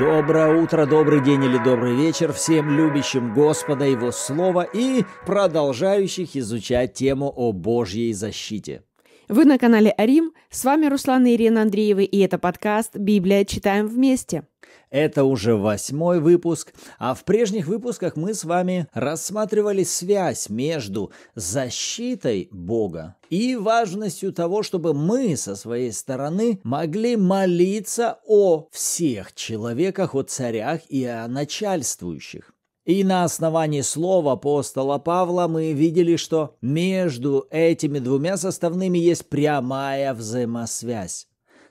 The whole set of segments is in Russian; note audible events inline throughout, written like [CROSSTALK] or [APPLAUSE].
Доброе утро, добрый день или добрый вечер всем любящим Господа, Его Слово и продолжающих изучать тему о Божьей защите. Вы на канале Арим, с вами Руслан и Ирина Андреевы и это подкаст «Библия. Читаем вместе». Это уже восьмой выпуск, а в прежних выпусках мы с вами рассматривали связь между защитой Бога и важностью того, чтобы мы со своей стороны могли молиться о всех человеках, о царях и о начальствующих. И на основании слова апостола Павла мы видели, что между этими двумя составными есть прямая взаимосвязь.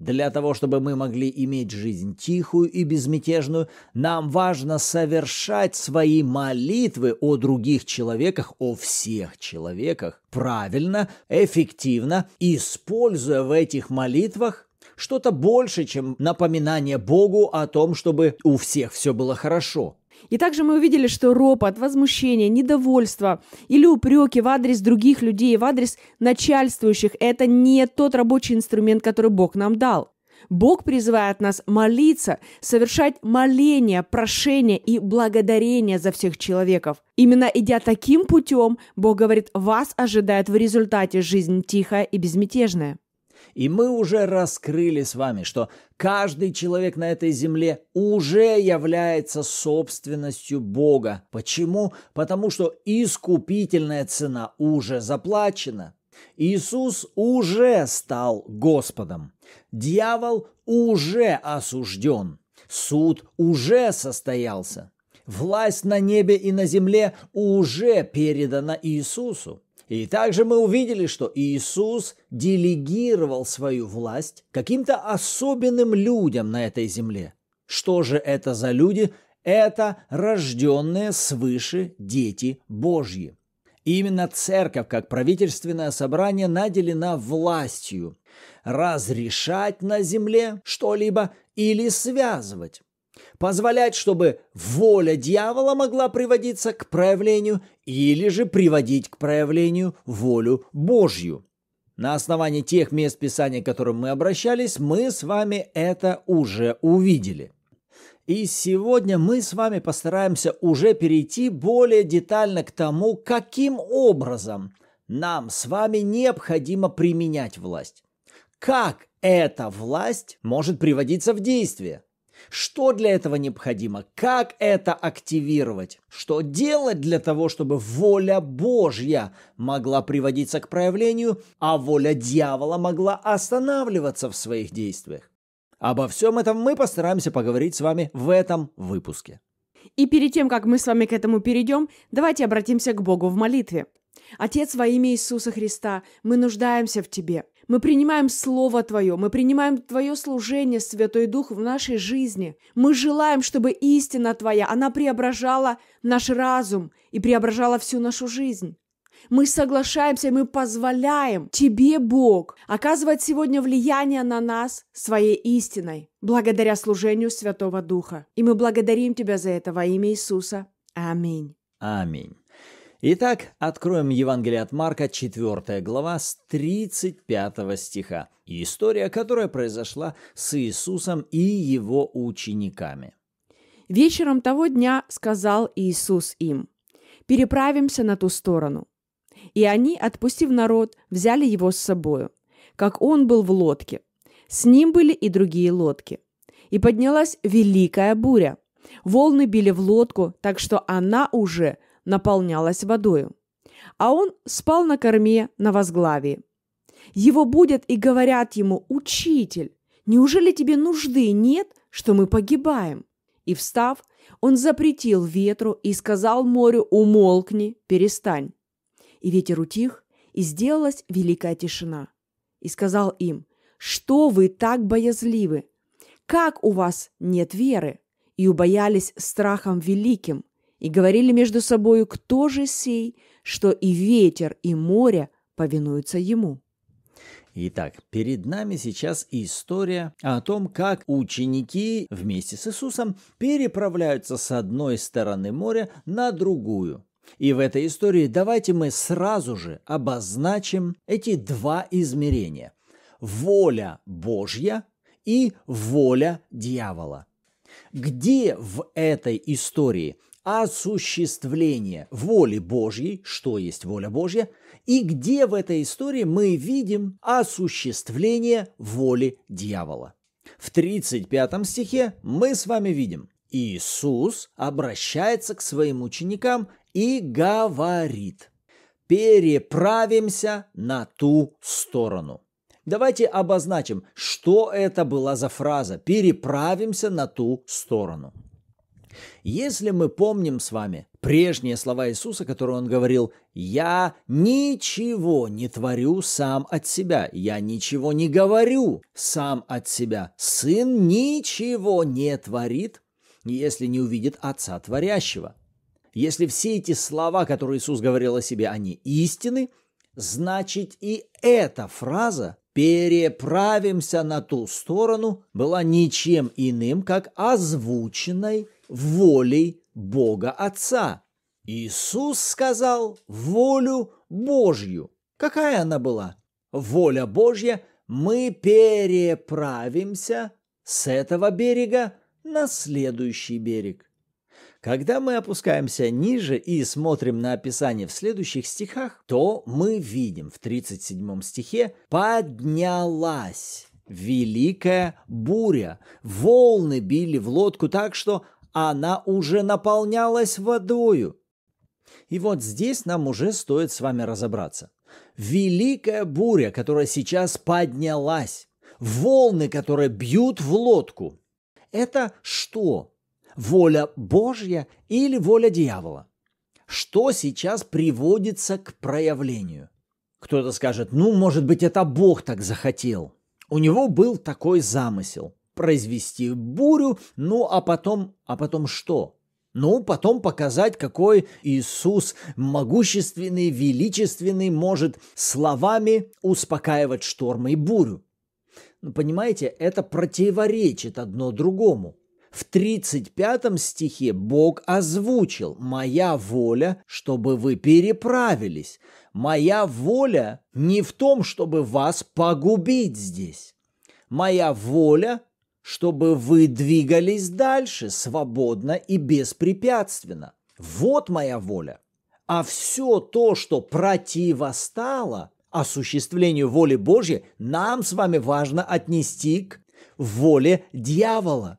Для того, чтобы мы могли иметь жизнь тихую и безмятежную, нам важно совершать свои молитвы о других человеках, о всех человеках, правильно, эффективно, используя в этих молитвах что-то больше, чем напоминание Богу о том, чтобы у всех все было хорошо. И также мы увидели, что ропот, возмущение, недовольство или упреки в адрес других людей, в адрес начальствующих – это не тот рабочий инструмент, который Бог нам дал. Бог призывает нас молиться, совершать моления, прошения и благодарения за всех человеков. Именно идя таким путем, Бог говорит, вас ожидает в результате жизнь тихая и безмятежная. И мы уже раскрыли с вами, что каждый человек на этой земле уже является собственностью Бога. Почему? Потому что искупительная цена уже заплачена. Иисус уже стал Господом. Дьявол уже осужден. Суд уже состоялся. Власть на небе и на земле уже передана Иисусу. И также мы увидели, что Иисус делегировал свою власть каким-то особенным людям на этой земле. Что же это за люди? Это рожденные свыше дети Божьи. именно церковь, как правительственное собрание, наделена властью разрешать на земле что-либо или связывать. Позволять, чтобы воля дьявола могла приводиться к проявлению или же приводить к проявлению волю Божью. На основании тех мест Писания, к которым мы обращались, мы с вами это уже увидели. И сегодня мы с вами постараемся уже перейти более детально к тому, каким образом нам с вами необходимо применять власть. Как эта власть может приводиться в действие? Что для этого необходимо? Как это активировать? Что делать для того, чтобы воля Божья могла приводиться к проявлению, а воля дьявола могла останавливаться в своих действиях? Обо всем этом мы постараемся поговорить с вами в этом выпуске. И перед тем, как мы с вами к этому перейдем, давайте обратимся к Богу в молитве. Отец во имя Иисуса Христа, мы нуждаемся в Тебе. Мы принимаем Слово Твое, мы принимаем Твое служение, Святой Дух, в нашей жизни. Мы желаем, чтобы истина Твоя, она преображала наш разум и преображала всю нашу жизнь. Мы соглашаемся, мы позволяем Тебе, Бог, оказывать сегодня влияние на нас своей истиной, благодаря служению Святого Духа. И мы благодарим Тебя за это во имя Иисуса. Аминь. Аминь. Итак, откроем Евангелие от Марка, 4 глава, с 35 стиха. История, которая произошла с Иисусом и его учениками. «Вечером того дня сказал Иисус им, «Переправимся на ту сторону». И они, отпустив народ, взяли его с собою, как он был в лодке. С ним были и другие лодки. И поднялась великая буря. Волны били в лодку, так что она уже – наполнялась водою. А он спал на корме на возглавии. Его будят и говорят ему «Учитель, неужели тебе нужды нет, что мы погибаем?» И встав, он запретил ветру и сказал морю «Умолкни, перестань». И ветер утих, и сделалась великая тишина. И сказал им «Что вы так боязливы? Как у вас нет веры?» И убоялись страхом великим, и говорили между собою, кто же сей, что и ветер, и море повинуются ему. Итак, перед нами сейчас история о том, как ученики вместе с Иисусом переправляются с одной стороны моря на другую. И в этой истории давайте мы сразу же обозначим эти два измерения. Воля Божья и воля дьявола. Где в этой истории осуществление воли Божьей, что есть воля Божья, и где в этой истории мы видим осуществление воли дьявола. В 35 стихе мы с вами видим, Иисус обращается к своим ученикам и говорит, переправимся на ту сторону. Давайте обозначим, что это была за фраза «переправимся на ту сторону». Если мы помним с вами прежние слова Иисуса, которые он говорил, «Я ничего не творю сам от себя, я ничего не говорю сам от себя, сын ничего не творит, если не увидит Отца Творящего». Если все эти слова, которые Иисус говорил о себе, они истины, значит и эта фраза «переправимся на ту сторону» была ничем иным, как озвученной волей Бога Отца. Иисус сказал волю Божью. Какая она была? Воля Божья, мы переправимся с этого берега на следующий берег. Когда мы опускаемся ниже и смотрим на описание в следующих стихах, то мы видим в 37 стихе «поднялась» великая буря. Волны били в лодку так, что она уже наполнялась водою. И вот здесь нам уже стоит с вами разобраться. Великая буря, которая сейчас поднялась, волны, которые бьют в лодку, это что? Воля Божья или воля дьявола? Что сейчас приводится к проявлению? Кто-то скажет, ну, может быть, это Бог так захотел. У него был такой замысел произвести бурю, ну а потом, а потом что? Ну, потом показать, какой Иисус могущественный, величественный, может словами успокаивать штормы и бурю. Ну, понимаете, это противоречит одно другому. В 35 стихе Бог озвучил «Моя воля, чтобы вы переправились». «Моя воля не в том, чтобы вас погубить здесь». «Моя воля чтобы вы двигались дальше свободно и беспрепятственно. Вот моя воля. А все то, что противостало осуществлению воли Божьей, нам с вами важно отнести к воле дьявола.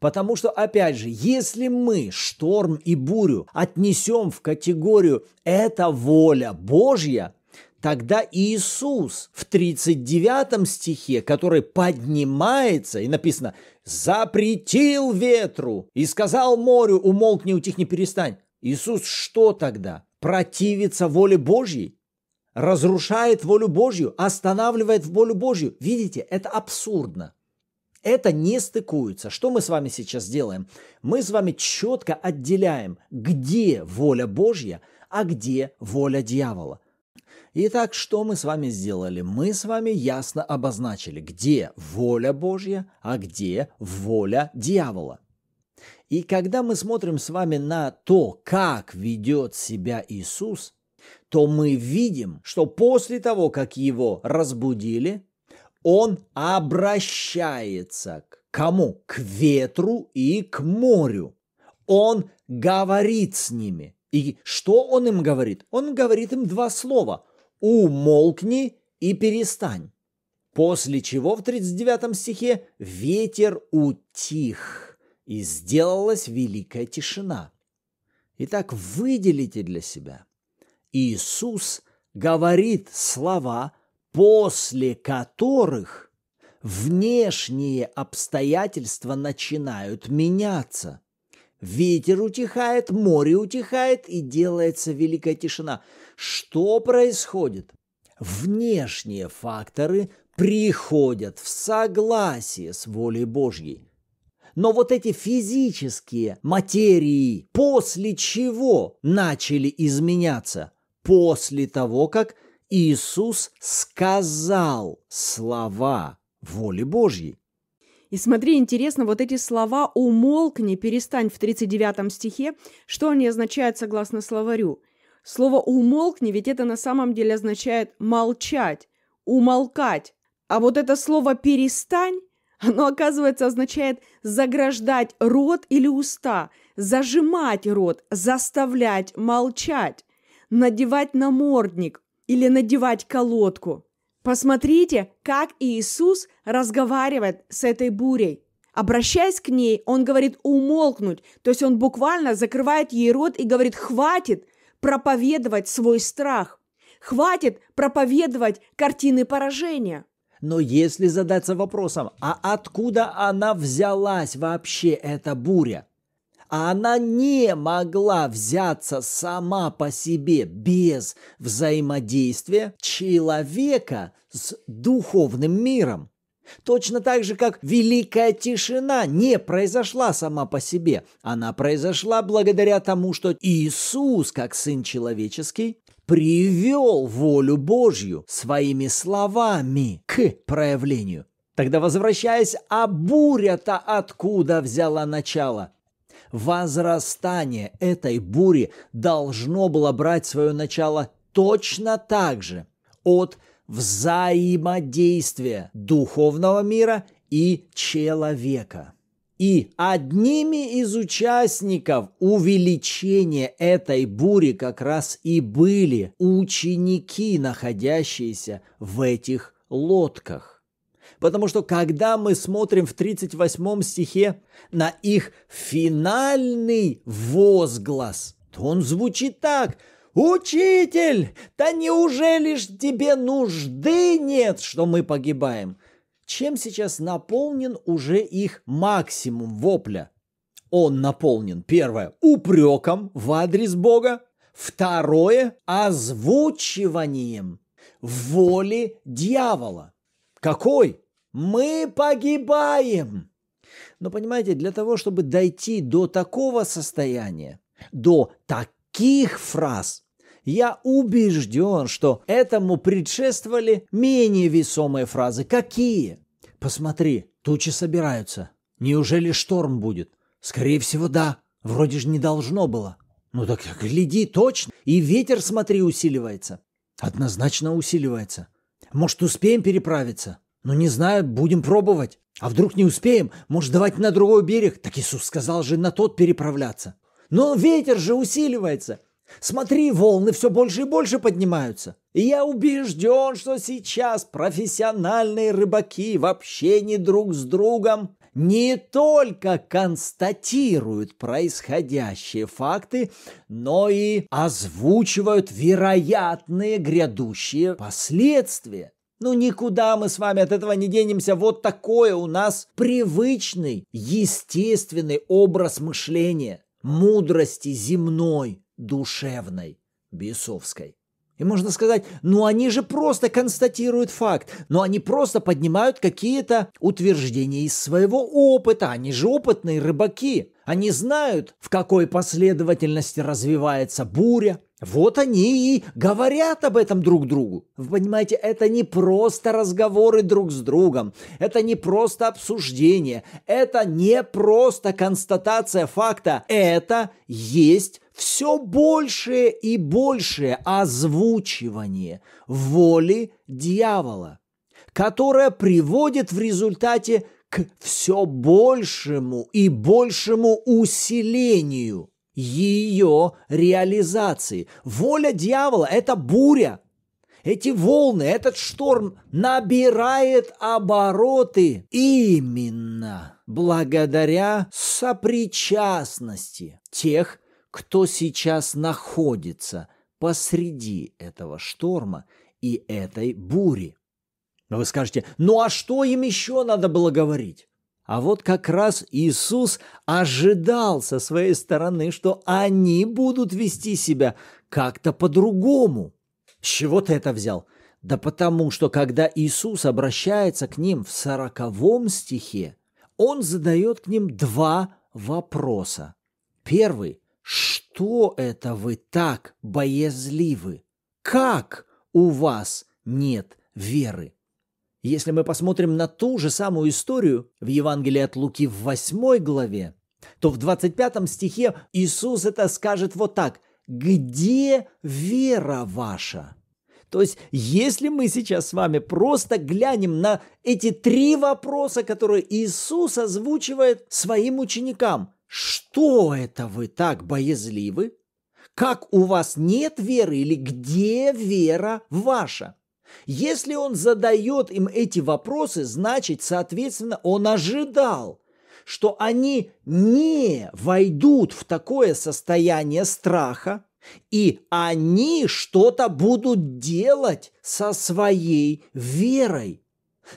Потому что, опять же, если мы шторм и бурю отнесем в категорию «это воля Божья», Тогда Иисус в 39 стихе, который поднимается, и написано «запретил ветру и сказал морю, умолкни, утихни, перестань». Иисус что тогда? Противится воле Божьей? Разрушает волю Божью? Останавливает волю Божью? Видите, это абсурдно. Это не стыкуется. Что мы с вами сейчас делаем? Мы с вами четко отделяем, где воля Божья, а где воля дьявола – Итак, что мы с вами сделали? Мы с вами ясно обозначили, где воля Божья, а где воля дьявола. И когда мы смотрим с вами на то, как ведет себя Иисус, то мы видим, что после того, как его разбудили, он обращается к кому? К ветру и к морю. Он говорит с ними. И что он им говорит? Он говорит им два слова. «Умолкни и перестань». После чего в 39 стихе ветер утих, и сделалась великая тишина. Итак, выделите для себя. Иисус говорит слова, после которых внешние обстоятельства начинают меняться. Ветер утихает, море утихает, и делается великая тишина. Что происходит? Внешние факторы приходят в согласие с волей Божьей. Но вот эти физические материи после чего начали изменяться? После того, как Иисус сказал слова воли Божьей. И смотри, интересно, вот эти слова «умолкни», «перестань» в 39 стихе, что они означают согласно словарю? Слово «умолкни» ведь это на самом деле означает «молчать», «умолкать». А вот это слово «перестань» Оно, оказывается, означает заграждать рот или уста, зажимать рот, заставлять молчать, надевать намордник или надевать колодку. Посмотрите, как Иисус разговаривает с этой бурей. Обращаясь к ней, он говорит умолкнуть, то есть он буквально закрывает ей рот и говорит «хватит проповедовать свой страх, хватит проповедовать картины поражения». Но если задаться вопросом, а откуда она взялась вообще, эта буря? а она не могла взяться сама по себе без взаимодействия человека с духовным миром. Точно так же, как великая тишина не произошла сама по себе. Она произошла благодаря тому, что Иисус, как Сын Человеческий, привел волю Божью своими словами к проявлению. Тогда, возвращаясь, а буря-то откуда взяла начало? возрастание этой бури должно было брать свое начало точно так же от взаимодействия духовного мира и человека. И одними из участников увеличения этой бури как раз и были ученики, находящиеся в этих лодках. Потому что когда мы смотрим в 38 стихе на их финальный возглас, то он звучит так. «Учитель, да неужели ж тебе нужды нет, что мы погибаем?» Чем сейчас наполнен уже их максимум вопля? Он наполнен, первое, упреком в адрес Бога, второе, озвучиванием воли дьявола. Какой? Мы погибаем! Но понимаете, для того, чтобы дойти до такого состояния, до таких фраз, я убежден, что этому предшествовали менее весомые фразы. Какие? Посмотри, тучи собираются. Неужели шторм будет? Скорее всего, да. Вроде же не должно было. Ну так гляди точно. И ветер, смотри, усиливается. Однозначно усиливается. Может, успеем переправиться? Ну не знаю, будем пробовать. А вдруг не успеем? Может, давать на другой берег? Так Иисус сказал же на тот переправляться. Но ветер же усиливается. Смотри, волны все больше и больше поднимаются. И я убежден, что сейчас профессиональные рыбаки вообще не друг с другом не только констатируют происходящие факты, но и озвучивают вероятные грядущие последствия. Ну никуда мы с вами от этого не денемся. Вот такое у нас привычный, естественный образ мышления, мудрости земной, душевной, бесовской. И можно сказать, ну они же просто констатируют факт, но ну, они просто поднимают какие-то утверждения из своего опыта, они же опытные рыбаки. Они знают, в какой последовательности развивается буря, вот они и говорят об этом друг другу. Вы понимаете, это не просто разговоры друг с другом, это не просто обсуждение, это не просто констатация факта, это есть все большее и большее озвучивание воли дьявола, которое приводит в результате к все большему и большему усилению ее реализации. Воля дьявола – это буря. Эти волны, этот шторм набирает обороты именно благодаря сопричастности тех, кто сейчас находится посреди этого шторма и этой бури. Но вы скажете, ну а что им еще надо было говорить? А вот как раз Иисус ожидал со своей стороны, что они будут вести себя как-то по-другому. С чего ты это взял? Да потому что, когда Иисус обращается к ним в сороковом стихе, он задает к ним два вопроса. Первый. Что это вы так боязливы? Как у вас нет веры? Если мы посмотрим на ту же самую историю в Евангелии от Луки в 8 главе, то в 25 стихе Иисус это скажет вот так. «Где вера ваша?» То есть, если мы сейчас с вами просто глянем на эти три вопроса, которые Иисус озвучивает своим ученикам, что это вы так боязливы? Как у вас нет веры или где вера ваша? Если он задает им эти вопросы, значит, соответственно, он ожидал, что они не войдут в такое состояние страха, и они что-то будут делать со своей верой.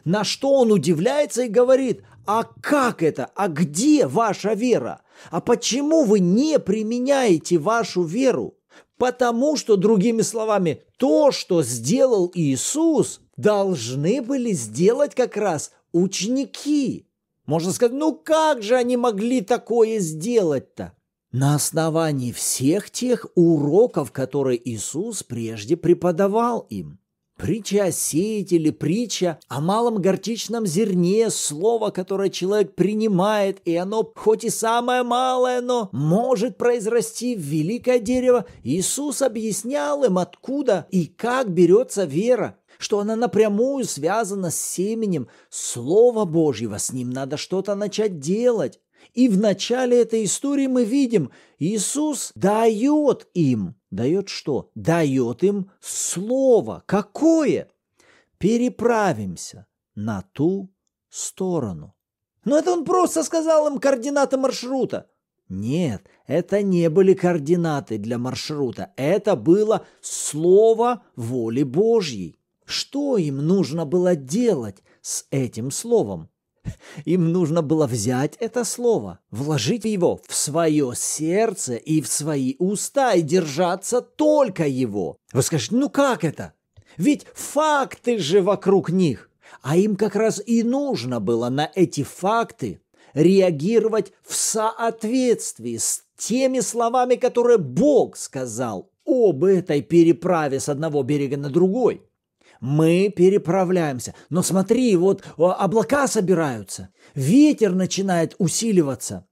На что он удивляется и говорит, а как это? А где ваша вера? А почему вы не применяете вашу веру? Потому что, другими словами, то, что сделал Иисус, должны были сделать как раз ученики. Можно сказать, ну как же они могли такое сделать-то? На основании всех тех уроков, которые Иисус прежде преподавал им. Притча о сеятеле, притча о малом горчичном зерне, слово, которое человек принимает, и оно, хоть и самое малое, но может произрасти в великое дерево. Иисус объяснял им, откуда и как берется вера, что она напрямую связана с семенем Слова Божьего, с ним надо что-то начать делать. И в начале этой истории мы видим, Иисус дает им, дает что? Дает им слово. Какое? Переправимся на ту сторону. Но это он просто сказал им координаты маршрута. Нет, это не были координаты для маршрута. Это было слово воли Божьей. Что им нужно было делать с этим словом? [LAUGHS] Им нужно было взять это слово, вложить его в свое сердце и в свои уста и держаться только его. Вы скажете, ну как это? Ведь факты же вокруг них. А им как раз и нужно было на эти факты реагировать в соответствии с теми словами, которые Бог сказал об этой переправе с одного берега на другой мы переправляемся. Но смотри, вот а, облака собираются, ветер начинает усиливаться.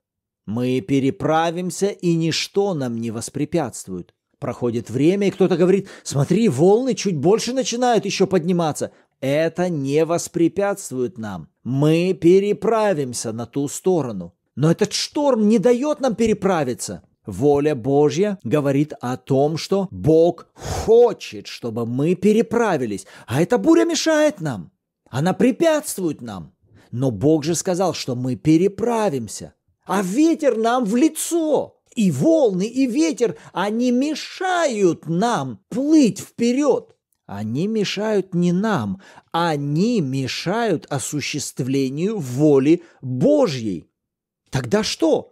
Мы переправимся, и ничто нам не воспрепятствует. Проходит время, и кто-то говорит, смотри, волны чуть больше начинают еще подниматься. Это не воспрепятствует нам. Мы переправимся на ту сторону. Но этот шторм не дает нам переправиться. Воля Божья говорит о том, что Бог хочет, чтобы мы переправились, а эта буря мешает нам, она препятствует нам. Но Бог же сказал, что мы переправимся, а ветер нам в лицо. И волны, и ветер, они мешают нам плыть вперед. Они мешают не нам, они мешают осуществлению воли Божьей. Тогда что?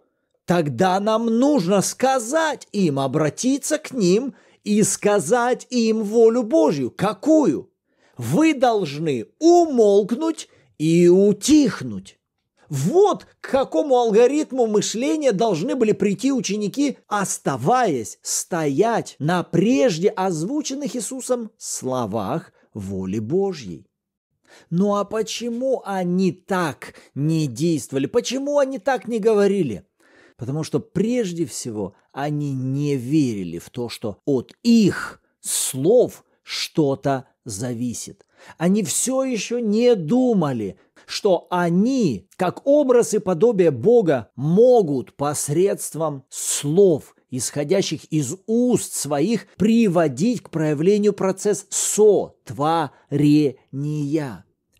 Тогда нам нужно сказать им, обратиться к ним и сказать им волю Божью. Какую? Вы должны умолкнуть и утихнуть. Вот к какому алгоритму мышления должны были прийти ученики, оставаясь стоять на прежде озвученных Иисусом словах воли Божьей. Ну а почему они так не действовали? Почему они так не говорили? потому что прежде всего они не верили в то, что от их слов что-то зависит. Они все еще не думали, что они, как образ и подобие Бога, могут посредством слов, исходящих из уст своих, приводить к проявлению процесс сотворения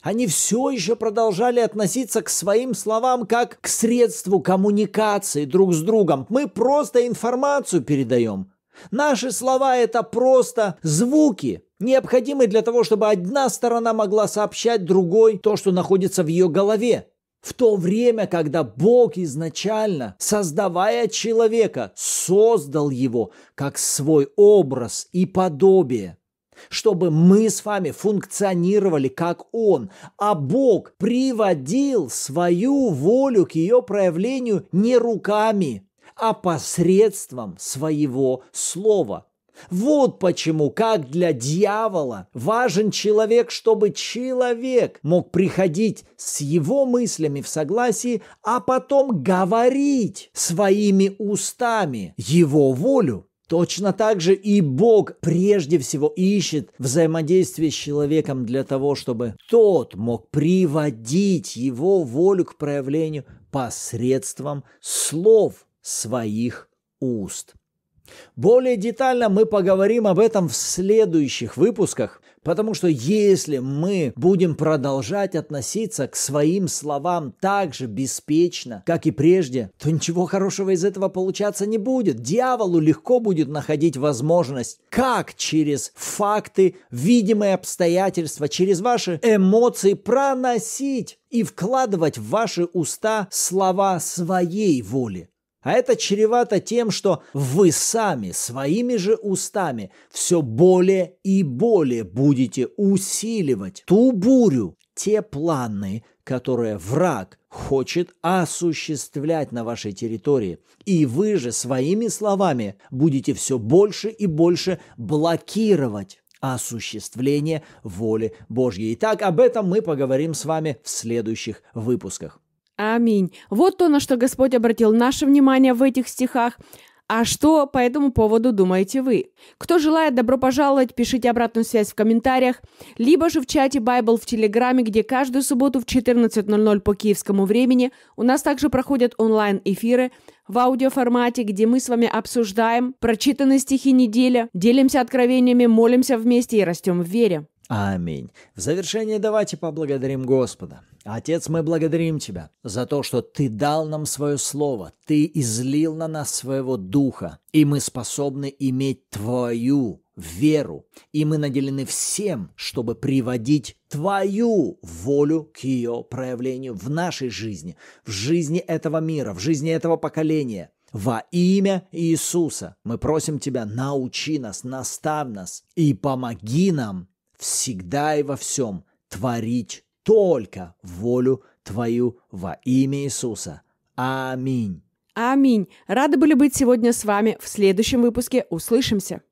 они все еще продолжали относиться к своим словам как к средству коммуникации друг с другом. Мы просто информацию передаем. Наши слова – это просто звуки, необходимые для того, чтобы одна сторона могла сообщать другой то, что находится в ее голове. В то время, когда Бог изначально, создавая человека, создал его как свой образ и подобие – чтобы мы с вами функционировали как Он, а Бог приводил свою волю к ее проявлению не руками, а посредством своего слова. Вот почему, как для дьявола, важен человек, чтобы человек мог приходить с его мыслями в согласии, а потом говорить своими устами его волю. Точно так же и Бог прежде всего ищет взаимодействие с человеком для того, чтобы тот мог приводить его волю к проявлению посредством слов своих уст. Более детально мы поговорим об этом в следующих выпусках, Потому что если мы будем продолжать относиться к своим словам так же беспечно, как и прежде, то ничего хорошего из этого получаться не будет. Дьяволу легко будет находить возможность, как через факты, видимые обстоятельства, через ваши эмоции проносить и вкладывать в ваши уста слова своей воли. А это чревато тем, что вы сами, своими же устами, все более и более будете усиливать ту бурю, те планы, которые враг хочет осуществлять на вашей территории. И вы же своими словами будете все больше и больше блокировать осуществление воли Божьей. Итак, об этом мы поговорим с вами в следующих выпусках. Аминь. Вот то, на что Господь обратил наше внимание в этих стихах. А что по этому поводу думаете вы? Кто желает, добро пожаловать, пишите обратную связь в комментариях, либо же в чате Bible в Телеграме, где каждую субботу в 14.00 по киевскому времени у нас также проходят онлайн-эфиры в аудиоформате, где мы с вами обсуждаем прочитанные стихи недели, делимся откровениями, молимся вместе и растем в вере. Аминь. В завершение давайте поблагодарим Господа. Отец, мы благодарим Тебя за то, что Ты дал нам свое слово, Ты излил на нас своего духа, и мы способны иметь Твою веру, и мы наделены всем, чтобы приводить Твою волю к ее проявлению в нашей жизни, в жизни этого мира, в жизни этого поколения – во имя Иисуса мы просим Тебя, научи нас, наставь нас и помоги нам всегда и во всем творить только волю Твою во имя Иисуса. Аминь. Аминь. Рады были быть сегодня с вами. В следующем выпуске услышимся.